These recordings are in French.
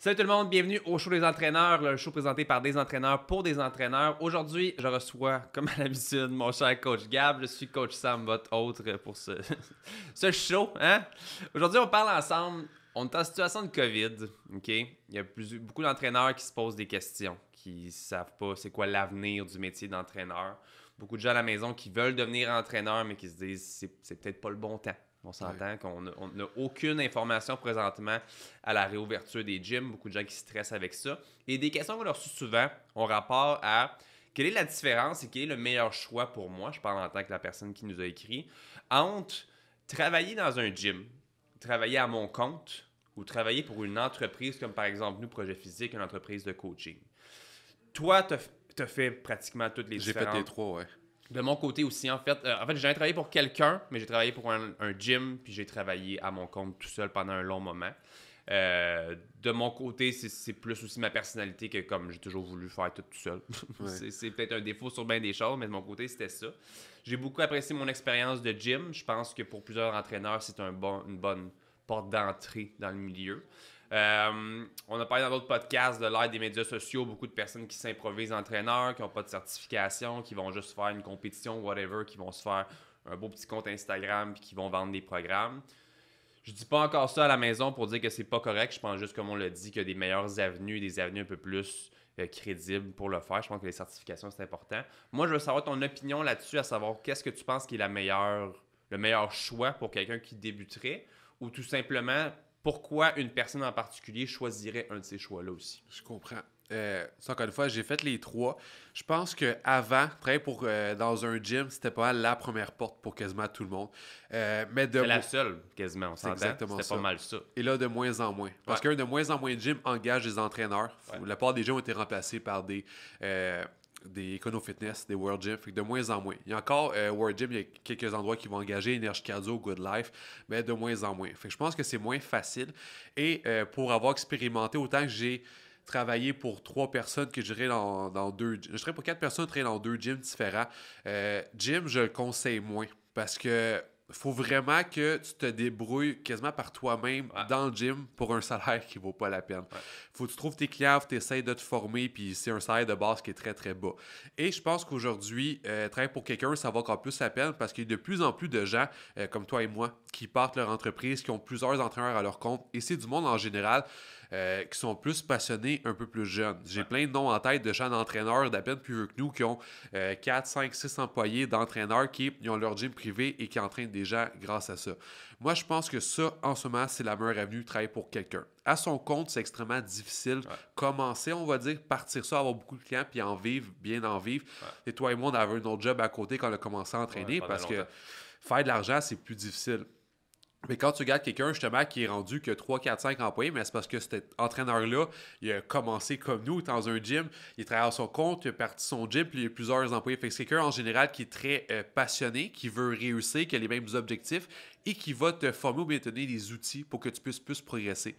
Salut tout le monde, bienvenue au show des entraîneurs, le show présenté par des entraîneurs pour des entraîneurs. Aujourd'hui, je reçois, comme à l'habitude, mon cher coach Gab. Je suis coach Sam, votre autre pour ce, ce show. Hein? Aujourd'hui, on parle ensemble. On est en situation de COVID. ok Il y a beaucoup d'entraîneurs qui se posent des questions, qui ne savent pas c'est quoi l'avenir du métier d'entraîneur. Beaucoup de gens à la maison qui veulent devenir entraîneur, mais qui se disent c'est, c'est peut-être pas le bon temps. On s'entend qu'on n'a aucune information présentement à la réouverture des gyms. Beaucoup de gens qui stressent avec ça. Et des questions qu'on leur suit souvent ont rapport à quelle est la différence et quel est le meilleur choix pour moi, je parle en tant que la personne qui nous a écrit, entre travailler dans un gym, travailler à mon compte ou travailler pour une entreprise comme par exemple nous, Projet Physique, une entreprise de coaching. Toi, tu as, fait pratiquement toutes les J'ai fait les trois, oui de mon côté aussi, en fait, euh, en fait, j'ai travaillé pour quelqu'un, mais j'ai travaillé pour un, un gym, puis j'ai travaillé à mon compte tout seul pendant un long moment. Euh, de mon côté, c'est plus aussi ma personnalité que comme j'ai toujours voulu faire tout, tout seul. c'est peut-être un défaut sur bien des choses, mais de mon côté, c'était ça. J'ai beaucoup apprécié mon expérience de gym. Je pense que pour plusieurs entraîneurs, c'est un bon, une bonne porte d'entrée dans le milieu. Euh, on a parlé dans d'autres podcasts de l'aide des médias sociaux, beaucoup de personnes qui s'improvisent entraîneurs, qui n'ont pas de certification, qui vont juste faire une compétition, whatever, qui vont se faire un beau petit compte Instagram puis qui vont vendre des programmes. Je dis pas encore ça à la maison pour dire que c'est pas correct. Je pense juste, comme on l'a dit, qu'il y a des meilleures avenues, des avenues un peu plus euh, crédibles pour le faire. Je pense que les certifications, c'est important. Moi, je veux savoir ton opinion là-dessus, à savoir qu'est-ce que tu penses qui est la meilleure, le meilleur choix pour quelqu'un qui débuterait ou tout simplement pourquoi une personne en particulier choisirait un de ces choix-là aussi. Je comprends. Euh, encore une fois, j'ai fait les trois. Je pense que avant, pour euh, dans un gym, c'était pas la première porte pour quasiment tout le monde. Euh, mais de la seule quasiment. C'est exactement C'était pas mal ça. Et là, de moins en moins, parce qu'un de moins en moins de gym engage des entraîneurs. La plupart des gens ont été remplacés par des des Econo Fitness, des World Gym, de moins en moins. Il y a encore euh, World Gym, il y a quelques endroits qui vont engager Energy Cardio, Good Life, mais de moins en moins. je pense que c'est moins facile. Et euh, pour avoir expérimenté autant que j'ai travaillé pour trois personnes que j'irai dans, dans deux, je serais pour quatre personnes, je dans deux gyms différents. Euh, gym, je le conseille moins parce que faut vraiment que tu te débrouilles quasiment par toi-même dans le gym pour un salaire qui vaut pas la peine. Faut que tu trouves tes clients, tu essaies de te former, puis c'est un salaire de base qui est très, très bas. Et je pense qu'aujourd'hui, euh, travailler pour quelqu'un, ça va encore plus la peine parce qu'il y a de plus en plus de gens euh, comme toi et moi qui partent leur entreprise, qui ont plusieurs entraîneurs à leur compte. Et c'est du monde en général euh, qui sont plus passionnés un peu plus jeunes. J'ai plein de noms en tête de jeunes entraîneurs d'à peine plus vieux que nous qui ont 4, 5, 6 employés d'entraîneurs qui ont leur gym privé et qui entraînent des gens grâce à ça. Moi, je pense que ça, en ce moment, c'est la meilleure avenue de travailler pour quelqu'un. À son compte, c'est extrêmement difficile. Commencer, on va dire, partir ça, avoir beaucoup de clients, puis en vivre, bien en vivre. Et toi et moi, on avait un autre job à côté quand on a commencé à entraîner parce que faire de l'argent, c'est plus difficile. Mais quand tu regardes quelqu'un justement qui est rendu que 3, 4, 5 employés, mais c'est parce que cet entraîneur-là, il a commencé comme nous dans un gym, il travaille à son compte, il a parti son gym, puis il a plusieurs employés. Fait c'est quelqu'un en général qui est très euh, passionné, qui veut réussir, qui a les mêmes objectifs et qui va te former ou bien te donner des outils pour que tu puisses plus progresser.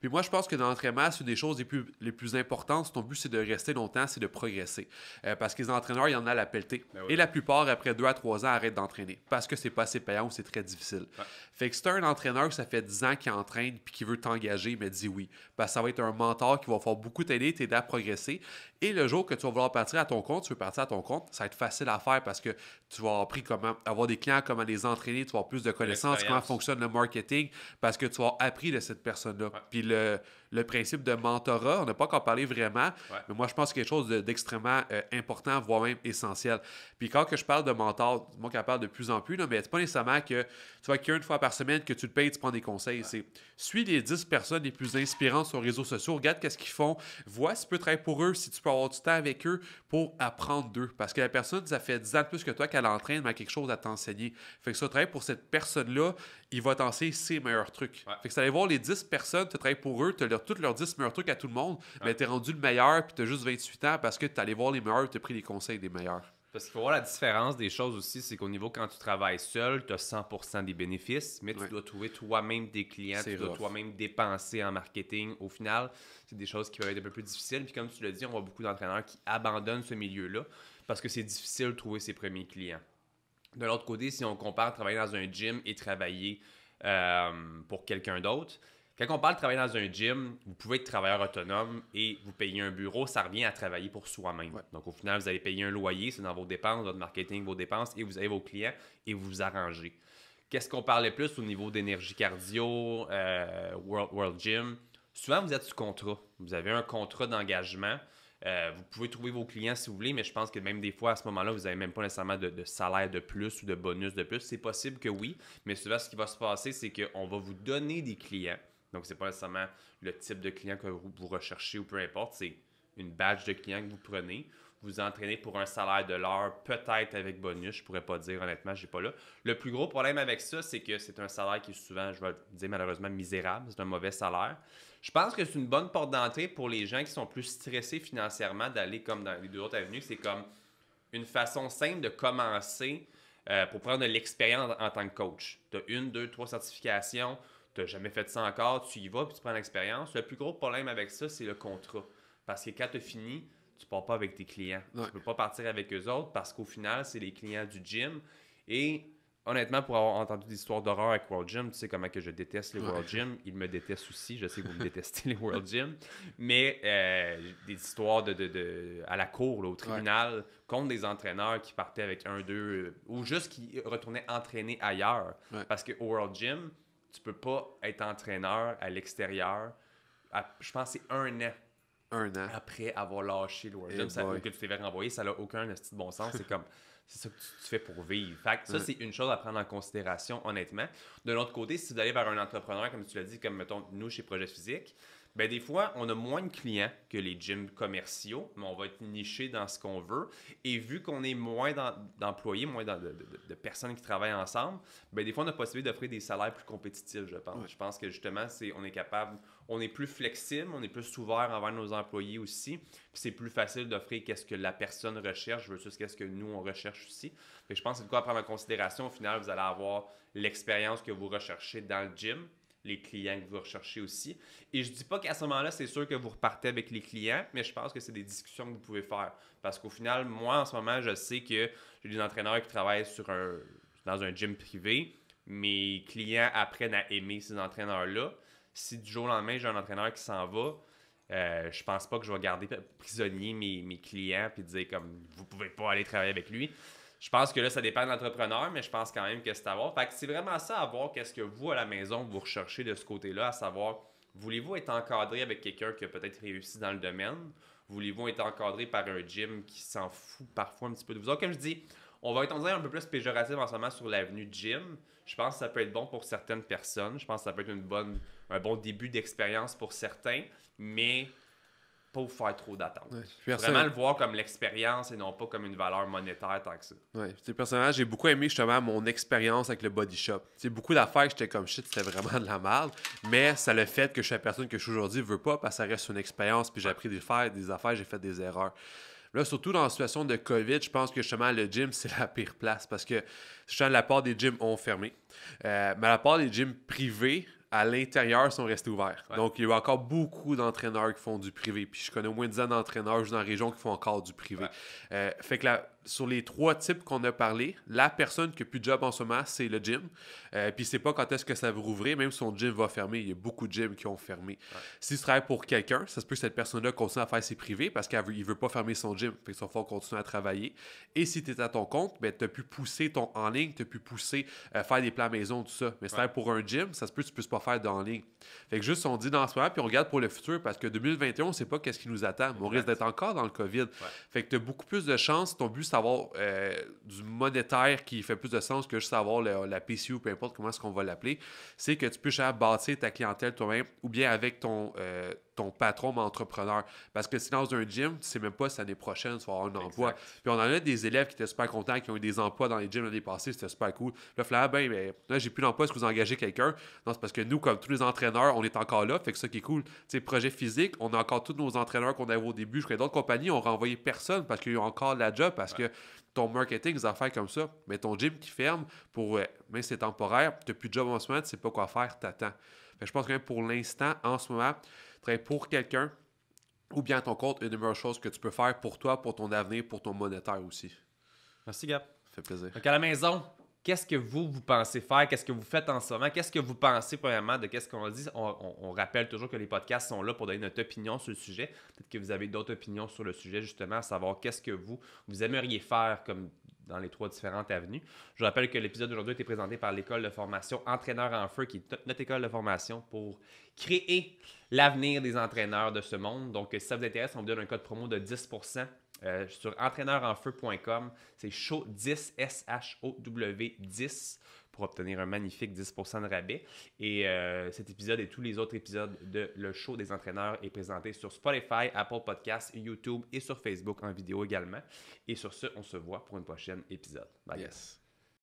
Puis moi, je pense que dans l'entraînement, c'est une des choses les plus, importantes. Si ton but, c'est de rester longtemps, c'est de progresser. Euh, parce que les entraîneurs, il y en a la pelletée. Ben et la plupart, après deux à trois ans, arrêtent d'entraîner parce que c'est pas assez payant ou c'est très difficile. Fait que si tu un entraîneur que ça fait dix ans qui entraîne puis qui veut t'engager, mais dit oui. bah ça va être un mentor qui va faire beaucoup t'aider, t'aider à progresser. Et le jour que tu vas vouloir partir à ton compte, tu veux partir à ton compte, ça va être facile à faire parce que tu vas appris comment avoir des clients, comment les entraîner, tu vas avoir plus de connaissances comment fonctionne le marketing, parce que tu as appris de cette personne-là. Puis le, principe de mentorat, on n'a pas encore parlé vraiment, mais moi, je pense que c'est quelque chose d'extrêmement euh, important, voire même essentiel. Puis quand que je parle de mentor, moi qui parle de plus en plus, là, mais c'est pas nécessairement que tu vois qu'il une fois par semaine, que tu le payes, tu prends des conseils. C'est suis les 10 personnes les plus inspirantes sur les réseaux sociaux, regarde qu'est-ce qu'ils font, vois si tu peux travailler pour eux, si tu peux avoir du temps avec eux pour apprendre d'eux. Parce que la personne, ça fait 10 ans de plus que toi qu'elle entraîne, mais ben, a quelque chose à t'enseigner. Fait que ça, travaille pour cette personne là là il va t'enseigner ses meilleurs trucs. Fait que tu allais voir les 10 personnes, tu travailles pour eux, tu leur, toutes leurs 10 meilleurs trucs à tout le monde, mais tu es rendu le meilleur, puis tu as juste 28 ans parce que tu allé voir les meilleurs, tu as pris les conseils des meilleurs. Parce qu'il faut voir la différence des choses aussi, c'est qu'au niveau quand tu travailles seul, tu as 100% des bénéfices, mais tu dois trouver toi-même des clients, tu dois toi-même dépenser en marketing. Au final, c'est des choses qui peuvent être un peu plus difficiles. Puis comme tu l'as dit, on voit beaucoup d'entraîneurs qui abandonnent ce milieu-là parce que c'est difficile de trouver ses premiers clients. De l'autre côté, si on compare travailler dans un gym et travailler euh, pour quelqu'un d'autre, quand on parle de travailler dans un gym, vous pouvez être travailleur autonome et vous payez un bureau, ça revient à travailler pour soi-même. Donc au final, vous allez payer un loyer, c'est dans vos dépenses, votre marketing, vos dépenses, et vous avez vos clients et vous vous arrangez. Qu'est-ce qu'on parlait plus au niveau d'énergie cardio, euh, World, World Gym? Souvent, vous êtes sous contrat. Vous avez un contrat d'engagement. Euh, vous pouvez trouver vos clients si vous voulez, mais je pense que même des fois, à ce moment-là, vous n'avez même pas nécessairement de, salaire de plus ou de bonus de plus. C'est possible que oui, mais souvent, ce qui va se passer, c'est qu'on va vous donner des clients. Donc, ce n'est pas nécessairement le type de client que vous, recherchez ou peu importe, c'est une badge de clients que vous prenez vous entraîner pour un salaire de l'heure, peut-être avec bonus, je pourrais pas dire honnêtement, j'ai pas là. Le plus gros problème avec ça, c'est que c'est un salaire qui est souvent, je vais le dire malheureusement, misérable, c'est un mauvais salaire. Je pense que c'est une bonne porte d'entrée pour les gens qui sont plus stressés financièrement d'aller comme dans les deux autres avenues. C'est comme une façon simple de commencer euh, pour prendre de l'expérience en tant que coach. Tu as une, deux, trois certifications, tu n'as jamais fait ça encore, tu y vas puis tu prends l'expérience. Le plus gros problème avec ça, c'est le contrat. Parce que quand tu as fini, tu pars pas avec tes clients. tu ne peux pas partir avec eux autres parce qu'au final, c'est les clients du gym. Et honnêtement, pour avoir entendu des histoires d'horreur avec World Gym, tu sais comment que je déteste les World Gym. Ils me détestent aussi. Je sais que vous me détestez les World Gym. Mais euh, des histoires de, de, à la cour, au tribunal, contre des entraîneurs qui partaient avec un, deux, euh, ou juste qui retournaient entraîner ailleurs. Parce qu'au World Gym, tu peux pas être entraîneur à l'extérieur. je pense que c'est un an un an. Après avoir lâché le World Gym, eh ça, que tu t'es fait renvoyer, ça n'a aucun de bon sens. C'est comme, c'est ça que tu, fais pour vivre. Fait ça, c'est une chose à prendre en considération, honnêtement. De l'autre côté, si veux aller vers un entrepreneur, comme tu l'as dit, comme mettons nous chez Projet Physique, ben, des fois, on a moins de clients que les gyms commerciaux, mais on va être niché dans ce qu'on veut. Et vu qu'on est moins d'employés, moins de, personnes qui travaillent ensemble, ben des fois, on a possibilité d'offrir des salaires plus compétitifs, je pense. Je pense que justement, c'est, on est capable, on est plus flexible, on est plus ouvert envers nos employés aussi. Puis c'est plus facile d'offrir qu'est-ce que la personne recherche versus qu'est-ce que nous, on recherche aussi. je pense que c'est de quoi à prendre en considération. Au final, vous allez avoir l'expérience que vous recherchez dans le gym, les clients que vous recherchez aussi. Et je dis pas qu'à ce moment-là, c'est sûr que vous repartez avec les clients, mais je pense que c'est des discussions que vous pouvez faire. Parce qu'au final, moi, en ce moment, je sais que j'ai des entraîneurs qui travaillent sur dans un gym privé. Mes clients apprennent à aimer ces entraîneurs-là. Si du jour au lendemain, j'ai un entraîneur qui s'en va, euh, je pense pas que je vais garder prisonnier mes, mes clients et dire comme vous pouvez pas aller travailler avec lui. Je pense que là, ça dépend de l'entrepreneur, mais je pense quand même que c'est à voir. Fait que c'est vraiment ça à voir qu'est-ce que vous, à la maison, vous recherchez de ce côté-là, à savoir, voulez-vous être encadré avec quelqu'un qui a peut-être réussi dans le domaine? Voulez-vous être encadré par un gym qui s'en fout parfois un petit peu de vous alors Comme je dis, on va être, un peu plus péjoratif en ce moment sur l'avenue gym. Je pense que ça peut être bon pour certaines personnes. Je pense que ça peut être une bonne, un bon début d'expérience pour certains. Mais pas faire trop d'attente. Vraiment le voir comme l'expérience et non pas comme une valeur monétaire tant que ça. personnellement, j'ai beaucoup aimé justement mon expérience avec le body shop. C'est beaucoup d'affaires que j'étais comme shit, c'était vraiment de la merde, mais ça le fait que je suis la personne que je suis aujourd'hui veut pas parce que ça reste une expérience puis j'ai appris des affaires, des affaires, j'ai fait des erreurs. Là, surtout dans la situation de COVID, je pense que justement le gym, c'est la pire place parce que justement, la part des gyms ont fermé. Euh, mais la part des gyms privés à l'intérieur sont restés ouverts. Donc, il y a encore beaucoup d'entraîneurs qui font du privé. Puis je connais au moins 10 ans d'entraîneurs dans la région qui font encore du privé. Euh, fait que la, sur les trois types qu'on a parlé, la personne qui n'a plus de job en ce moment, c'est le gym. Euh, puis c'est pas quand est-ce que ça va rouvrir, même si son gym va fermer. Il y a beaucoup de gyms qui ont fermé. Si tu travailles pour quelqu'un, ça se peut que cette personne-là continue à faire ses privés parce qu'il ne veut pas fermer son gym. Fait qu'il faut continuer à travailler. Et si tu es à ton compte, ben, tu as pu pousser ton en ligne, tu as pu pousser euh, faire des plats maison, tout ça. Mais si tu pour un gym, ça se peut que tu ne puisses pas faire d'en ligne. Fait que juste on dit dans ce moment, puis on regarde pour le futur parce que 2021, on ne sait pas qu'est-ce qui nous attend. on risque d'être encore dans le COVID. Fait que tu as beaucoup plus de chances, ton but avoir euh, du monétaire qui fait plus de sens que juste avoir la la PCU, peu importe comment est-ce qu'on va l'appeler, c'est que tu peux bâtir ta clientèle toi-même ou bien avec ton, euh, patron, entrepreneur. Parce que si dans un gym, tu sais même pas si l'année prochaine, tu vas avoir un emploi. Puis on en a des élèves qui étaient super contents, qui ont eu des emplois dans les gyms l'année passée, c'était super cool. Là, Flair, ben, ben, là, j'ai plus d'emploi, est-ce que vous engagez quelqu'un? Non, c'est parce que nous, comme tous les entraîneurs, on est encore là, fait que ça qui est cool. C'est projet physique, on a encore tous nos entraîneurs qu'on avait au début. Je que d'autres compagnies, ont renvoyé personne parce qu'ils ont encore la job, parce que ton marketing, des affaires comme ça, mais ton gym qui ferme pour, euh, mais c'est temporaire, tu n'as plus de job en ce moment, tu sais pas quoi faire, t'attends. Fait je pense que pour l'instant, en ce moment, pour quelqu'un ou bien à ton compte, une des meilleures choses que tu peux faire pour toi, pour ton avenir, pour ton monétaire aussi. Merci, Gab. Ça fait plaisir. Donc, à la maison, qu'est-ce que vous, vous pensez faire? Qu'est-ce que vous faites en ce moment? Qu'est-ce que vous pensez, premièrement, de qu'est-ce qu'on dit? On, rappelle toujours que les podcasts sont là pour donner notre opinion sur le sujet. Peut-être que vous avez d'autres opinions sur le sujet, justement, à savoir qu'est-ce que vous, vous aimeriez faire comme dans les trois différentes avenues. Je rappelle que l'épisode d'aujourd'hui a été présenté par l'école de formation Entraîneur en feu, qui est notre école de formation pour créer l'avenir des entraîneurs de ce monde. Donc, si ça vous intéresse, on vous donne un code promo de 10% euh, sur entraîneurenfeu.com. C'est show 10, S-H-O-W 10 pour obtenir un magnifique 10 de rabais. Et euh, cet épisode et tous les autres épisodes de Le Show des entraîneurs est présenté sur Spotify, Apple Podcasts, YouTube et sur Facebook en vidéo également. Et sur ce, on se voit pour un prochain épisode. Bye.